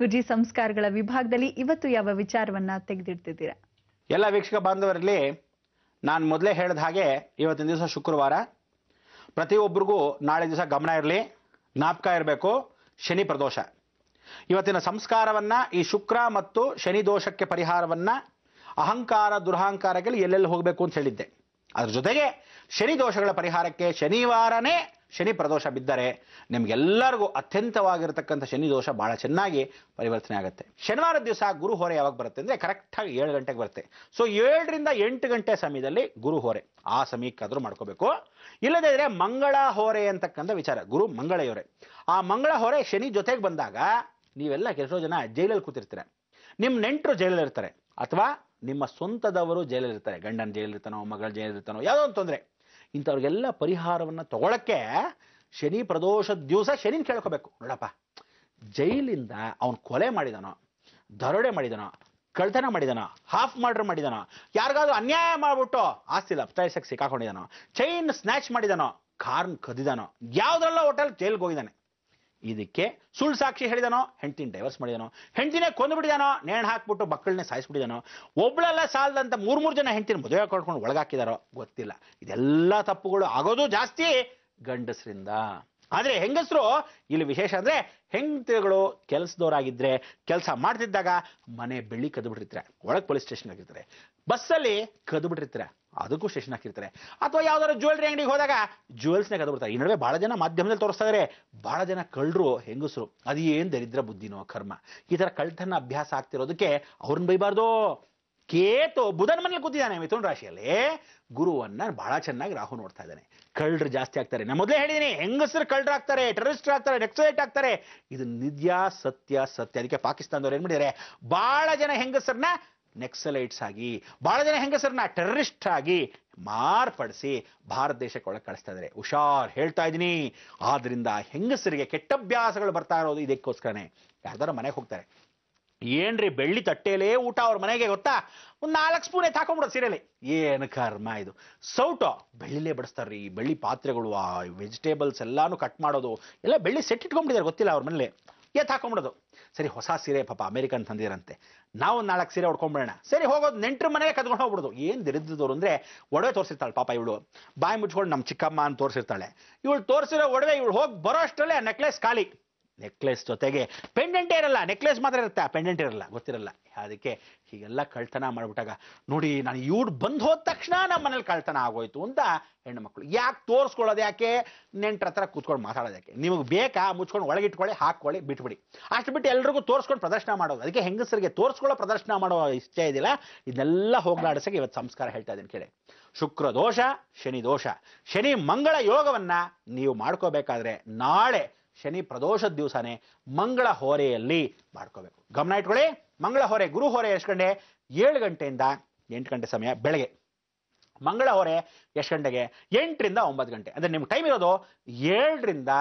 ಗುರುಜಿ ಸಂಸ್ಕಾರಗಳ ವಿಭಾಗದಲ್ಲಿ ಇವತ್ತು ಯಾವ ವಿಚಾರವನ್ನ ತೆಗೆದಿಡ್ತಿದ್ದೀರಾ ಎಲ್ಲ ವೀಕ್ಷಕ ಬಾಂಧವರಲ್ಲಿ ನಾನು ಮೊದಲೇ ಹೇಳಿದ ಹಾಗೆ ಇವತ್ತಿನ ದಿವಸ ಶುಕ್ರವಾರ ಪ್ರತಿಯೊಬ್ಬರಿಗೂ ನಾಳೆ ದಿವಸ ಗಮನ ಇರಲಿ ಜ್ಞಾಪಕ ಇರಬೇಕು ಶನಿ ಪ್ರದೋಷ ಇವತ್ತಿನ ಸಂಸ್ಕಾರವನ್ನ ಈ ಶುಕ್ರ ಮತ್ತು ಶನಿ ದೋಷಕ್ಕೆ ಪರಿಹಾರವನ್ನ ಅಹಂಕಾರ ದುರಹಂಕಾರಗಳು ಎಲ್ಲೆಲ್ಲಿ ಹೋಗಬೇಕು ಅಂತ ಹೇಳಿದ್ದೆ ಅದ್ರ ಜೊತೆಗೆ ಶನಿ ದೋಷಗಳ ಪರಿಹಾರಕ್ಕೆ ಶನಿವಾರನೇ ಶನಿ ಪ್ರದೋಷ ಬಿದ್ದರೆ ನಿಮಗೆಲ್ಲರಿಗೂ ಅತ್ಯಂತವಾಗಿರತಕ್ಕಂಥ ಶನಿ ದೋಷ ಭಾಳ ಚೆನ್ನಾಗಿ ಪರಿವರ್ತನೆ ಆಗುತ್ತೆ ಶನಿವಾರ ದಿವಸ ಗುರು ಹೊರೆ ಯಾವಾಗ ಬರುತ್ತೆ ಅಂದರೆ ಕರೆಕ್ಟಾಗಿ ಏಳು ಗಂಟೆಗೆ ಬರುತ್ತೆ ಸೊ ಏಳರಿಂದ ಎಂಟು ಗಂಟೆ ಸಮಯದಲ್ಲಿ ಗುರು ಹೊರೆ ಆ ಸಮಯಕ್ಕಾದರೂ ಮಾಡ್ಕೋಬೇಕು ಇಲ್ಲದೇ ಮಂಗಳ ಹೊರೆ ಅಂತಕ್ಕಂಥ ವಿಚಾರ ಗುರು ಮಂಗಳ ಆ ಮಂಗಳ ಹೊರೆ ಶನಿ ಜೊತೆಗೆ ಬಂದಾಗ ನೀವೆಲ್ಲ ಕೆಲಸೋ ಜನ ಜೈಲಲ್ಲಿ ಕೂತಿರ್ತೀರ ನಿಮ್ಮ ನೆಂಟರು ಜೈಲಲ್ಲಿ ಇರ್ತಾರೆ ಅಥವಾ ನಿಮ್ಮ ಸ್ವಂತದವರು ಜೈಲಲ್ಲಿರ್ತಾರೆ ಗಂಡನ ಜೈಲಿರ್ತಾನೋ ಮಗಳ ಜೈಲಿರ್ತಾನೋ ಯಾವುದೋ ಒಂದು ತೊಂದರೆ ಇಂಥವ್ರಿಗೆಲ್ಲ ಪರಿಹಾರವನ್ನು ತಗೊಳಕ್ಕೆ ಶನಿ ಪ್ರದೋಷದ ದಿವಸ ಶನಿನ ಕೇಳ್ಕೋಬೇಕು ನೋಡಪ್ಪ ಜೈಲಿಂದ ಅವನು ಕೊಲೆ ಮಾಡಿದನೋ ದರೋಡೆ ಮಾಡಿದನೋ ಕಳ್ತನ ಮಾಡಿದಾನ ಹಾಫ್ ಮರ್ಡರ್ ಮಾಡಿದಾನ ಯಾರಿಗಾದ್ರೂ ಅನ್ಯಾಯ ಮಾಡಿಬಿಟ್ಟು ಆಸ್ತಿ ಲಪ್ತಾಯಿಸಕ್ಕೆ ಸಿಕ್ಕಾಕೊಂಡಿದ್ದಾನೋ ಚೈನ್ ಸ್ನ್ಯಾಚ್ ಮಾಡಿದಾನೋ ಕಾರ್ನ್ ಕದಿದಾನೋ ಯಾವುದ್ರಲ್ಲ ಹೋಟೆಲ್ ಜೈಲ್ಗೆ ಹೋಗಿದ್ದಾನೆ ಇದಕ್ಕೆ ಸುಳ್ಳು ಸಾಕ್ಷಿ ಹೇಳಿದಾನೋ ಹೆಂಡತಿನ ಡೈವರ್ಸ್ ಮಾಡಿದಾನೋ ಹೆಂಡತಿನೇ ಕೊಂದು ಬಿಡಿದಾನೋ ನೇಣು ಹಾಕ್ಬಿಟ್ಟು ಮಕ್ಕಳನ್ನೇ ಸಾಯಿಸ್ಬಿಡಿದಾನೋ ಒಬ್ಳೆಲ್ಲ ಸಾಲದಂತ ಮೂರು ಮೂರು ಜನ ಹೆಂಡತಿನ ಮದುವೆ ಕೊಡ್ಕೊಂಡು ಒಳಗಾಕಿದಾರೋ ಗೊತ್ತಿಲ್ಲ ಇದೆಲ್ಲ ತಪ್ಪುಗಳು ಆಗೋದು ಜಾಸ್ತಿ ಗಂಡಸರಿಂದ ಆದರೆ ಹೆಂಗಸರು ಇಲ್ಲಿ ವಿಶೇಷ ಅಂದರೆ ಹೆಂಡತಿಗಳು ಕೆಲಸದವರಾಗಿದ್ದರೆ ಕೆಲಸ ಮಾಡ್ತಿದ್ದಾಗ ಮನೆ ಬೆಳ್ಳಿ ಕದ್ಬಿಟ್ಟಿರ್ತಾರೆ ಒಳಗೆ ಪೊಲೀಸ್ ಸ್ಟೇಷನ್ ಆಗಿರ್ತಾರೆ ಬಸ್ಸಲ್ಲಿ ಕದ್ಬಿಟ್ಟಿರ್ತಾರೆ ಅದಕ್ಕೂ ಸ್ಟೇಷನ್ ಹಾಕಿರ್ತಾರೆ ಅಥವಾ ಯಾವ್ದಾದ್ರು ಜ್ಯುವೆಲ್ರಿ ಅಂಗಡಿಗೆ ಹೋದಾಗ ಜ್ಯುವೆಲ್ಸ್ನಾಗ ಅದು ಈ ನಡುವೆ ಭಾಳ ಜನ ಮಾಧ್ಯಮದಲ್ಲಿ ತೋರಿಸ್ತಾರೆ ಬಹಳ ಭಾಳ ಜನ ಕಳ್ಳರು ಹೆಂಗಸರು ಅದು ದರಿದ್ರ ಬುದ್ಧಿನೋ ಕರ್ಮ ಈ ಥರ ಕಳ್ತನ ಅಭ್ಯಾಸ ಆಗ್ತಿರೋದಕ್ಕೆ ಅವ್ರನ್ನ ಬೈಬಾರ್ದು ಕೇತು ಬುಧನ ಮನೇಲಿ ಕೂತಿದ್ದಾನೆ ಮಿಥುನ ರಾಶಿಯಲ್ಲಿ ಗುರುವನ್ನ ಬಹಳ ಚೆನ್ನಾಗಿ ರಾಹು ನೋಡ್ತಾ ಇದ್ದಾನೆ ಕಳ್ಳರು ಜಾಸ್ತಿ ಆಗ್ತಾರೆ ನಾನು ಮೊದಲೇ ಹೇಳಿದ್ದೀನಿ ಹೆಂಗಸರು ಆಗ್ತಾರೆ ಟೆರರಿಸ್ಟ್ ಆಗ್ತಾರೆ ಡೆಕ್ಸೈಟ್ ಆಗ್ತಾರೆ ಇದು ನಿದ್ಯಾ ಸತ್ಯ ಸತ್ಯ ಅದಕ್ಕೆ ಪಾಕಿಸ್ತಾನದವ್ರು ಏನ್ ಮಾಡಿದ್ದಾರೆ ಬಹಳ ಜನ ಹೆಂಗಸರನ್ನ ನೆಕ್ಸಲೈಟ್ಸ್ ಆಗಿ ಬಹಳ ಜನ ಹೆಂಗಸರನ್ನ ಟೆರರಿಸ್ಟ್ ಆಗಿ ಮಾರ್ಪಡಿಸಿ ಭಾರತ ದೇಶಕ್ಕೆ ಒಳಗೆ ಕಳಿಸ್ತಾ ಇದ್ದಾರೆ ಹುಷಾರ್ ಹೇಳ್ತಾ ಇದ್ದೀನಿ ಆದ್ರಿಂದ ಹೆಂಗಸರಿಗೆ ಕೆಟ್ಟ ಅಭ್ಯಾಸಗಳು ಬರ್ತಾ ಇರೋದು ಇದಕ್ಕೋಸ್ಕರನೇ ಯಾರ್ದಾರ ಮನೆಗೆ ಹೋಗ್ತಾರೆ ಏನ್ರಿ ಬೆಳ್ಳಿ ತಟ್ಟೆಯಲ್ಲೇ ಊಟ ಅವ್ರ ಮನೆಗೆ ಗೊತ್ತಾ ಒಂದು ನಾಲ್ಕು ಸ್ಪೂನ್ ಎತ್ ಹಾಕೊಂಡ್ಬಿಡೋದು ಸೀರೆಲಿ ಏನು ಕರ್ಮ ಇದು ಸೌಟೋ ಬೆಳ್ಳಿಲೇ ಬಡಿಸ್ತಾರ್ರಿ ಬೆಳ್ಳಿ ಪಾತ್ರೆಗಳು ಆ ವೆಜಿಟೇಬಲ್ಸ್ ಎಲ್ಲಾನು ಕಟ್ ಮಾಡೋದು ಎಲ್ಲ ಬೆಳ್ಳಿ ಸೆಟ್ ಇಟ್ಕೊಂಡ್ಬಿಟ್ಟಿದ್ದಾರೆ ಗೊತ್ತಿಲ್ಲ ಅವ್ರ ಮನೇಲಿ ಎತ್ತು ಹಾಕೊಂಬಿಡೋದು ಸರಿ ಹೊಸ ಸೀರೆ ಪಾಪ ಅಮೆರಿಕನ್ ತಂದಿರಂತೆ ನಾವು ನಾಲ್ಕು ಸೀರೆ ಹೊಡ್ಕೊಂಬಿಡೋಣ ಸರಿ ಹೋಗೋದು ನೆಂಟ್ರ ಮನೆಗೆ ಕದ್ಕೊಂಡು ಹೋಗ್ಬಿಡೋದು ಏನು ದರಿದ್ರದವ್ರು ಅಂದರೆ ಒಡವೆ ತೋರಿಸಿರ್ತಾಳೆ ಪಾಪ ಇವಳು ಬಾಯಿ ಮುಚ್ಕೊಂಡು ನಮ್ಮ ಚಿಕ್ಕಮ್ಮ ಅಂತ ತೋರಿಸಿರ್ತಾಳೆ ಇವಳು ತೋರಿಸಿರೋ ಒಡವೆ ಇವಳು ಹೋಗಿ ಬರೋ ಅಷ್ಟರಲ್ಲೇ ನೆಕ್ಲೆಸ್ ಖಾಲಿ ನೆಕ್ಲೆಸ್ ಜೊತೆಗೆ ಪೆಂಟ್ ಇರಲ್ಲ ನೆಕ್ಲೆಸ್ ಮಾತ್ರ ಇರುತ್ತೆ ಪೆಂಡೆಂಟ್ ಇರಲ್ಲ ಗೊತ್ತಿರಲ್ಲ ಅದಕ್ಕೆ ಹೀಗೆಲ್ಲ ಕಳ್ತನ ಮಾಡಿಬಿಟ್ಟಾಗ ನೋಡಿ ನಾನು ಇವ್ರು ಬಂದು ಹೋದ ತಕ್ಷಣ ನಮ್ಮ ಮನೇಲಿ ಕಳ್ತನ ಆಗೋಯ್ತು ಅಂತ ಹೆಣ್ಣು ಮಕ್ಕಳು ಯಾಕೆ ತೋರಿಸ್ಕೊಳ್ಳೋದು ಯಾಕೆ ನೆಂಟ್ರ ಹತ್ರ ಕೂತ್ಕೊಂಡು ಮಾತಾಡೋದು ಯಾಕೆ ನಿಮಗೆ ಬೇಕಾ ಮುಚ್ಕೊಂಡು ಒಳಗಿಟ್ಕೊಳ್ಳಿ ಹಾಕ್ಕೊಳ್ಳಿ ಬಿಟ್ಬಿಡಿ ಅಷ್ಟು ಬಿಟ್ಟು ಎಲ್ರಿಗೂ ತೋರಿಸ್ಕೊಂಡು ಪ್ರದರ್ಶನ ಮಾಡೋದು ಅದಕ್ಕೆ ಹೆಂಗಸರಿಗೆ ತೋರಿಸ್ಕೊಳ್ಳೋ ಪ್ರದರ್ಶನ ಮಾಡೋ ಇಷ್ಟ ಇದಿಲ್ಲ ಇದನ್ನೆಲ್ಲ ಹೋಗ್ಲಾಡಿಸಕ್ಕೆ ಇವತ್ತು ಸಂಸ್ಕಾರ ಹೇಳ್ತಾ ಇದ್ದೀನಿ ಕೇಳಿ ಶುಕ್ರ ದೋಷ ಶನಿ ದೋಷ ಶನಿ ಮಂಗಳ ಯೋಗವನ್ನು ನೀವು ಮಾಡ್ಕೋಬೇಕಾದ್ರೆ ನಾಳೆ ಶನಿ ಪ್ರದೋಷದ ದಿವಸನೇ ಮಂಗಳ ಹೊರೆಯಲ್ಲಿ ಮಾಡ್ಕೋಬೇಕು ಗಮನ ಇಟ್ಕೊಳ್ಳಿ ಮಂಗಳ ಹೊರೆ ಗುರು ಹೊರೆ ಎಷ್ಟು ಗಂಟೆ ಏಳು ಗಂಟೆಯಿಂದ ಎಂಟು ಗಂಟೆ ಸಮಯ ಬೆಳಗ್ಗೆ ಮಂಗಳ ಹೊರೆ ಎಷ್ಟು ಗಂಟೆಗೆ ಎಂಟರಿಂದ ಒಂಬತ್ತು ಗಂಟೆ ಅಂದರೆ ನಿಮ್ಗೆ ಟೈಮ್ ಇರೋದು ಏಳರಿಂದ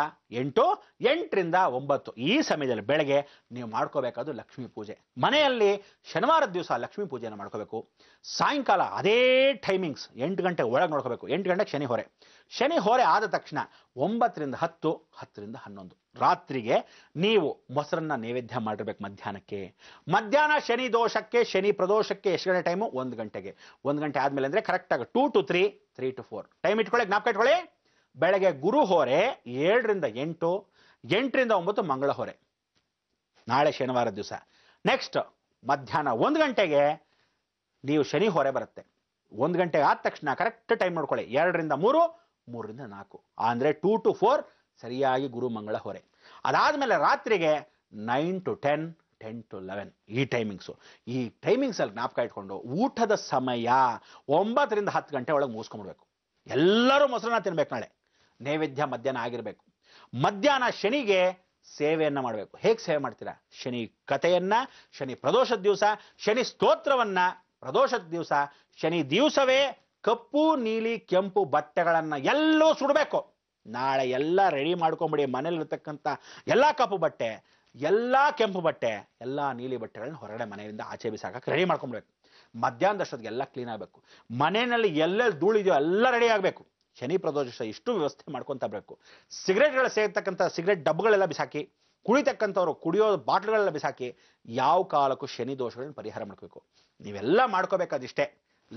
ಎಂಟು ಎಂಟರಿಂದ ಒಂಬತ್ತು ಈ ಸಮಯದಲ್ಲಿ ಬೆಳಗ್ಗೆ ನೀವು ಮಾಡ್ಕೋಬೇಕಾದ್ರು ಲಕ್ಷ್ಮೀ ಪೂಜೆ ಮನೆಯಲ್ಲಿ ಶನಿವಾರದ ದಿವಸ ಲಕ್ಷ್ಮೀ ಪೂಜೆಯನ್ನು ಮಾಡ್ಕೋಬೇಕು ಸಾಯಂಕಾಲ ಅದೇ ಟೈಮಿಂಗ್ಸ್ ಎಂಟು ಗಂಟೆ ಒಳಗೆ ನೋಡ್ಕೋಬೇಕು ಎಂಟು ಗಂಟೆಗೆ ಶನಿ ಹೊರೆ ಶನಿ ಹೊರೆ ಆದ ತಕ್ಷಣ ಒಂಬತ್ತರಿಂದ ಹತ್ತು ಹತ್ತರಿಂದ ಹನ್ನೊಂದು ರಾತ್ರಿಗೆ ನೀವು ಮೊಸರನ್ನ ನೈವೇದ್ಯ ಮಾಡಿರ್ಬೇಕು ಮಧ್ಯಾಹ್ನಕ್ಕೆ ಮಧ್ಯಾಹ್ನ ಶನಿ ದೋಷಕ್ಕೆ ಶನಿ ಪ್ರದೋಷಕ್ಕೆ ಎಷ್ಟು ಗಂಟೆ ಟೈಮು ಒಂದು ಗಂಟೆಗೆ ಒಂದು ಗಂಟೆ ಆದಮೇಲೆ ಅಂದರೆ ಆಗ two to three three to four time ಇಟ್ಕೊಳ್ಳಿ ಜ್ಞಾಪಕ ಇಟ್ಕೊಳ್ಳಿ ಬೆಳಗ್ಗೆ ಗುರು ಹೊರೆ ಏಳರಿಂದ ಎಂಟು ಎಂಟರಿಂದ ಒಂಬತ್ತು ಮಂಗಳ ಹೊರೆ ನಾಳೆ ಶನಿವಾರ ದಿವಸ ನೆಕ್ಸ್ಟ್ ಮಧ್ಯಾಹ್ನ ಒಂದು ಗಂಟೆಗೆ ನೀವು ಶನಿ ಹೊರೆ ಬರುತ್ತೆ ಒಂದು ಗಂಟೆಗೆ ಆದ ತಕ್ಷಣ ಕರೆಕ್ಟ್ ಟೈಮ್ ನೋಡ್ಕೊಳ್ಳಿ ಎರಡರಿಂದ ಮೂರು ಮೂರರಿಂದ ನಾಲ್ಕು ಅಂದರೆ ಟೂ ಟು ಫೋರ್ ಸರಿಯಾಗಿ ಗುರು ಮಂಗಳ ಹೊರೆ ಮೇಲೆ ರಾತ್ರಿಗೆ nine to ten ten to eleven ಈ ಟೈಮಿಂಗ್ಸು ಈ ಟೈಮಿಂಗ್ಸಲ್ಲಿ ಜ್ಞಾಪಕ ಇಟ್ಕೊಂಡು ಊಟದ ಸಮಯ ಒಂಬತ್ತರಿಂದ ಹತ್ತು ಗಂಟೆ ಒಳಗೆ ಮುಗಿಸ್ಕೊಂಡ್ಬಿಡ್ಬೇಕು ಎಲ್ಲರೂ ಮೊಸರನ್ನ ತಿನ್ಬೇಕು ನಾಳೆ ನೈವೇದ್ಯ ಮಧ್ಯಾಹ್ನ ಆಗಿರಬೇಕು ಮಧ್ಯಾಹ್ನ ಶನಿಗೆ ಸೇವೆಯನ್ನು ಮಾಡಬೇಕು ಹೇಗೆ ಸೇವೆ ಮಾಡ್ತೀರಾ ಶನಿ ಕಥೆಯನ್ನು ಶನಿ ಪ್ರದೋಷದ ದಿವಸ ಶನಿ ಸ್ತೋತ್ರವನ್ನು ಪ್ರದೋಷದ ದಿವಸ ಶನಿ ದಿವಸವೇ ಕಪ್ಪು ನೀಲಿ ಕೆಂಪು ಬಟ್ಟೆಗಳನ್ನು ಎಲ್ಲೂ ಸುಡಬೇಕು ನಾಳೆ ಎಲ್ಲ ರೆಡಿ ಮಾಡ್ಕೊಂಬಿಡಿ ಮನೇಲಿರ್ತಕ್ಕಂಥ ಎಲ್ಲ ಕಪ್ಪು ಬಟ್ಟೆ ಎಲ್ಲ ಕೆಂಪು ಬಟ್ಟೆ ಎಲ್ಲ ನೀಲಿ ಬಟ್ಟೆಗಳನ್ನ ಹೊರಗಡೆ ಮನೆಯಿಂದ ಆಚೆ ಬಿಸಾಕಕ್ಕೆ ರೆಡಿ ಮಾಡ್ಕೊಂಬಿಡ್ಬೇಕು ಮಧ್ಯಾಹ್ನದ ಅಷ್ಟೊತ್ತಿಗೆ ಎಲ್ಲ ಕ್ಲೀನ್ ಆಗಬೇಕು ಮನೆಯಲ್ಲಿ ಎಲ್ಲೆಲ್ಲಿ ಧೂಳಿದೆಯೋ ಎಲ್ಲ ರೆಡಿ ಆಗಬೇಕು ಶನಿ ಪ್ರದೋಷ ಇಷ್ಟು ವ್ಯವಸ್ಥೆ ಮಾಡ್ಕೊತ ಬರಬೇಕು ಸಿಗರೆಟ್ಗಳು ಸೇರ್ತಕ್ಕಂಥ ಸಿಗರೆಟ್ ಡಬ್ಬಗಳೆಲ್ಲ ಬಿಸಾಕಿ ಕುಳಿತಕ್ಕಂಥವ್ರು ಕುಡಿಯೋ ಬಾಟ್ಲ್ಗಳೆಲ್ಲ ಬಿಸಾಕಿ ಯಾವ ಕಾಲಕ್ಕೂ ಶನಿ ದೋಷಗಳನ್ನ ಪರಿಹಾರ ಮಾಡಬೇಕು ನೀವೆಲ್ಲ ಮಾಡ್ಕೋಬೇಕಾದಿಷ್ಟೇ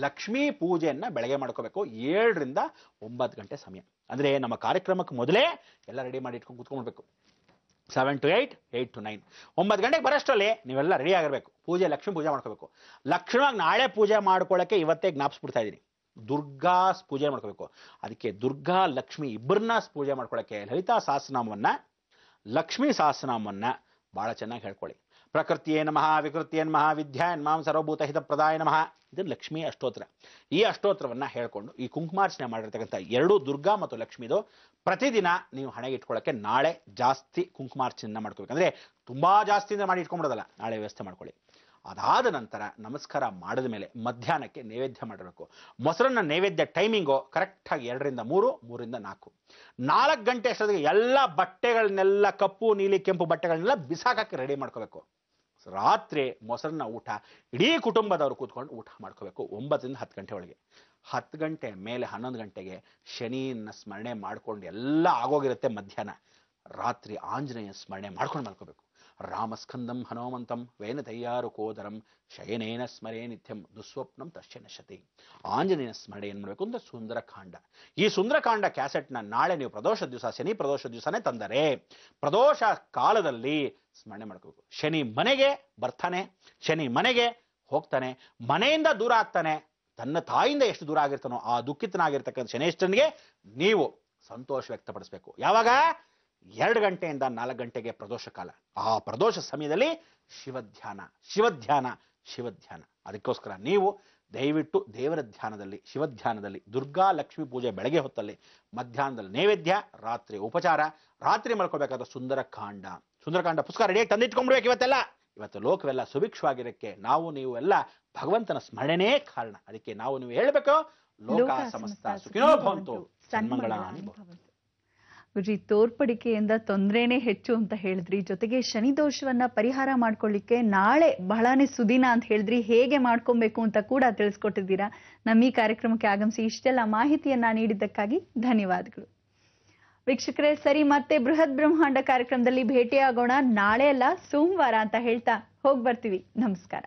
ಲಕ್ಷ್ಮೀ ಪೂಜೆಯನ್ನು ಬೆಳಗ್ಗೆ ಮಾಡ್ಕೋಬೇಕು ಏಳರಿಂದ ಒಂಬತ್ತು ಗಂಟೆ ಸಮಯ ಅಂದರೆ ನಮ್ಮ ಕಾರ್ಯಕ್ರಮಕ್ಕೆ ಮೊದಲೇ ಎಲ್ಲ ರೆಡಿ ಮಾಡಿ ಇಟ್ಕೊಂಡು ಕೂತ್ಕೊಂಡ್ಬಿಡ್ಬೇಕು seven to eight eight to nine ಒಂಬತ್ತು ಗಂಟೆಗೆ ಬರೋಷ್ಟರಲ್ಲಿ ನೀವೆಲ್ಲ ರೆಡಿ ಆಗಿರಬೇಕು ಪೂಜೆ ಲಕ್ಷ್ಮೀ ಪೂಜೆ ಮಾಡ್ಕೋಬೇಕು ಲಕ್ಷ್ಮಣವಾಗಿ ನಾಳೆ ಪೂಜೆ ಮಾಡ್ಕೊಳ್ಳೋಕ್ಕೆ ಇವತ್ತೇ ಜ್ಞಾಪಿಸ್ಬಿಡ್ತಾ ಇದ್ದೀನಿ ದುರ್ಗಾ ಪೂಜೆ ಮಾಡ್ಕೋಬೇಕು ಅದಕ್ಕೆ ದುರ್ಗಾ ಲಕ್ಷ್ಮಿ ಇಬ್ಬರನ್ನ ಪೂಜೆ ಮಾಡ್ಕೊಳ್ಳೋಕ್ಕೆ ಲಲಿತಾ ಸಹಸ್ರನಾಮವನ್ನು ಲಕ್ಷ್ಮೀ ಸಹಸ್ರನಾಮವನ್ನು ಭಾಳ ಚೆನ್ನಾಗಿ ಹೇಳ್ಕೊಳ್ಳಿ ಪ್ರಕೃತಿಯೇ ನಮಃ ವಿಕೃತಿಯೇನ್ ಮಹಾ ವಿದ್ಯಾನ್ ಮಾಂ ಹಿತ ಪ್ರದಾಯ ನಮಃ ಇದು ಲಕ್ಷ್ಮೀ ಅಷ್ಟೋತ್ರ ಈ ಅಷ್ಟೋತ್ರವನ್ನು ಹೇಳ್ಕೊಂಡು ಈ ಕುಂಕುಮಾರ್ಚನೆ ಮಾಡಿರ್ತಕ್ಕಂಥ ಎರಡು ದುರ್ಗಾ ಮತ್ತು ಲಕ್ಷ್ಮೀದು ಪ್ರತಿದಿನ ನೀವು ಹಣೆಗೆ ಇಟ್ಕೊಳ್ಳೋಕ್ಕೆ ನಾಳೆ ಜಾಸ್ತಿ ಕುಂಕುಮಾರ್ಚನೆ ಮಾಡ್ಕೋಬೇಕು ಅಂದರೆ ತುಂಬ ಜಾಸ್ತಿಯಿಂದ ಮಾಡಿ ಇಟ್ಕೊಂಬಿಡೋದಲ್ಲ ನಾಳೆ ವ್ಯವಸ್ಥೆ ಮಾಡ್ಕೊಳ್ಳಿ ಅದಾದ ನಂತರ ನಮಸ್ಕಾರ ಮಾಡಿದ ಮೇಲೆ ಮಧ್ಯಾಹ್ನಕ್ಕೆ ನೈವೇದ್ಯ ಮಾಡಬೇಕು ಮೊಸರನ್ನ ನೈವೇದ್ಯ ಟೈಮಿಂಗು ಕರೆಕ್ಟಾಗಿ ಎರಡರಿಂದ ಮೂರು ಮೂರಿಂದ ನಾಲ್ಕು ನಾಲ್ಕು ಗಂಟೆ ಅಷ್ಟೊತ್ತಿಗೆ ಎಲ್ಲ ಬಟ್ಟೆಗಳನ್ನೆಲ್ಲ ಕಪ್ಪು ನೀಲಿ ಕೆಂಪು ಬಟ್ಟೆಗಳನ್ನೆಲ್ಲ ಬಿಸಾಕಕ್ಕೆ ರೆಡಿ ಮಾಡ್ಕೋಬೇಕು ರಾತ್ರಿ ಮೊಸರನ್ನ ಊಟ ಇಡೀ ಕುಟುಂಬದವರು ಕೂತ್ಕೊಂಡು ಊಟ ಮಾಡ್ಕೋಬೇಕು ಒಂಬತ್ತರಿಂದ ಹತ್ತು ಗಂಟೆ ಒಳಗೆ ಹತ್ತು ಗಂಟೆ ಮೇಲೆ ಹನ್ನೊಂದು ಗಂಟೆಗೆ ಶನಿಯನ್ನ ಸ್ಮರಣೆ ಮಾಡ್ಕೊಂಡು ಎಲ್ಲ ಆಗೋಗಿರುತ್ತೆ ಮಧ್ಯಾಹ್ನ ರಾತ್ರಿ ಆಂಜನೇಯ ಸ್ಮರಣೆ ಮಾಡ್ಕೊಂಡು ಮಲ್ಕೋಬೇಕು ರಾಮಸ್ಕಂದಂ ಹನುಮಂತಂ ವೇನತಯ್ಯಾರು ಕೋದರಂ ಶಯನೇನ ಸ್ಮರೇ ನಿತ್ಯಂ ದುಸ್ವಪ್ನಂ ತಶ್ಯ ನಶತಿ ಆಂಜನೇಯನ ಸ್ಮರಣೆ ಏನು ಮಾಡಬೇಕು ಅಂತ ಸುಂದರಕಾಂಡ ಈ ಸುಂದರಕಾಂಡ ಕ್ಯಾಸೆಟ್ನ ನಾಳೆ ನೀವು ಪ್ರದೋಷ ದಿವಸ ಶನಿ ಪ್ರದೋಷ ದಿವಸನೇ ತಂದರೆ ಪ್ರದೋಷ ಕಾಲದಲ್ಲಿ ಸ್ಮರಣೆ ಮಾಡಬೇಕು ಶನಿ ಮನೆಗೆ ಬರ್ತಾನೆ ಶನಿ ಮನೆಗೆ ಹೋಗ್ತಾನೆ ಮನೆಯಿಂದ ದೂರ ಆಗ್ತಾನೆ ತನ್ನ ತಾಯಿಂದ ಎಷ್ಟು ದೂರ ಆಗಿರ್ತಾನೋ ಆ ದುಃಖಿತನಾಗಿರ್ತಕ್ಕಂಥ ಶನೇಶ್ವರನಿಗೆ ನೀವು ಸಂತೋಷ ವ್ಯಕ್ತಪಡಿಸಬೇಕು ಯಾವಾಗ ಎರಡು ಗಂಟೆಯಿಂದ ನಾಲ್ಕು ಗಂಟೆಗೆ ಪ್ರದೋಷ ಕಾಲ ಆ ಪ್ರದೋಷ ಸಮಯದಲ್ಲಿ ಶಿವಧ್ಯಾನ ಶಿವಧ್ಯಾನ ಶಿವಧ್ಯಾನ ಅದಕ್ಕೋಸ್ಕರ ನೀವು ದಯವಿಟ್ಟು ದೇವರ ಧ್ಯಾನದಲ್ಲಿ ಶಿವಧ್ಯಾನದಲ್ಲಿ ದುರ್ಗಾ ಲಕ್ಷ್ಮೀ ಪೂಜೆ ಬೆಳಗ್ಗೆ ಹೊತ್ತಲ್ಲಿ ಮಧ್ಯಾಹ್ನದಲ್ಲಿ ನೈವೇದ್ಯ ರಾತ್ರಿ ಉಪಚಾರ ರಾತ್ರಿ ಮಲ್ಕೋಬೇಕಾದ ಸುಂದರಕಾಂಡ ಸುಂದರಕಾಂಡ ಪುಸ್ತಕ ರೆಡಿಯಾಗಿ ತಂದಿಟ್ಕೊಂಡ್ಬಿಡ್ಬೇಕು ಇವತ್ತೆಲ್ಲ ಇವತ್ತು ಲೋಕವೆಲ್ಲ ಸುಭಿಕ್ಷವಾಗಿರಕ್ಕೆ ನಾವು ನೀವು ಎಲ್ಲ ಭಗವಂತನ ಸ್ಮರಣೆನೇ ಕಾರಣ ಅದಕ್ಕೆ ನಾವು ನೀವು ಹೇಳಬೇಕು ಲೋಕ ಸಮಸ್ತ ಸುಖಿನೋ ಭವಂತು ಸನ್ಮಂಗಳ ಗುರುಜಿ ತೋರ್ಪಡಿಕೆಯಿಂದ ತೊಂದರೆನೇ ಹೆಚ್ಚು ಅಂತ ಹೇಳಿದ್ರಿ ಜೊತೆಗೆ ಶನಿ ದೋಷವನ್ನ ಪರಿಹಾರ ಮಾಡ್ಕೊಳ್ಳಿಕ್ಕೆ ನಾಳೆ ಬಹಳನೇ ಸುದಿನ ಅಂತ ಹೇಳಿದ್ರಿ ಹೇಗೆ ಮಾಡ್ಕೊಬೇಕು ಅಂತ ಕೂಡ ತಿಳಿಸ್ಕೊಟ್ಟಿದ್ದೀರಾ ನಮ್ಮ ಈ ಕಾರ್ಯಕ್ರಮಕ್ಕೆ ಆಗಮಿಸಿ ಇಷ್ಟೆಲ್ಲ ಮಾಹಿತಿಯನ್ನ ನೀಡಿದ್ದಕ್ಕಾಗಿ ಧನ್ಯವಾದಗಳು ವೀಕ್ಷಕರೇ ಸರಿ ಮತ್ತೆ ಬೃಹತ್ ಬ್ರಹ್ಮಾಂಡ ಕಾರ್ಯಕ್ರಮದಲ್ಲಿ ಭೇಟಿಯಾಗೋಣ ನಾಳೆ ಅಲ್ಲ ಸೋಮವಾರ ಅಂತ ಹೇಳ್ತಾ ಹೋಗ್ಬರ್ತೀವಿ ನಮಸ್ಕಾರ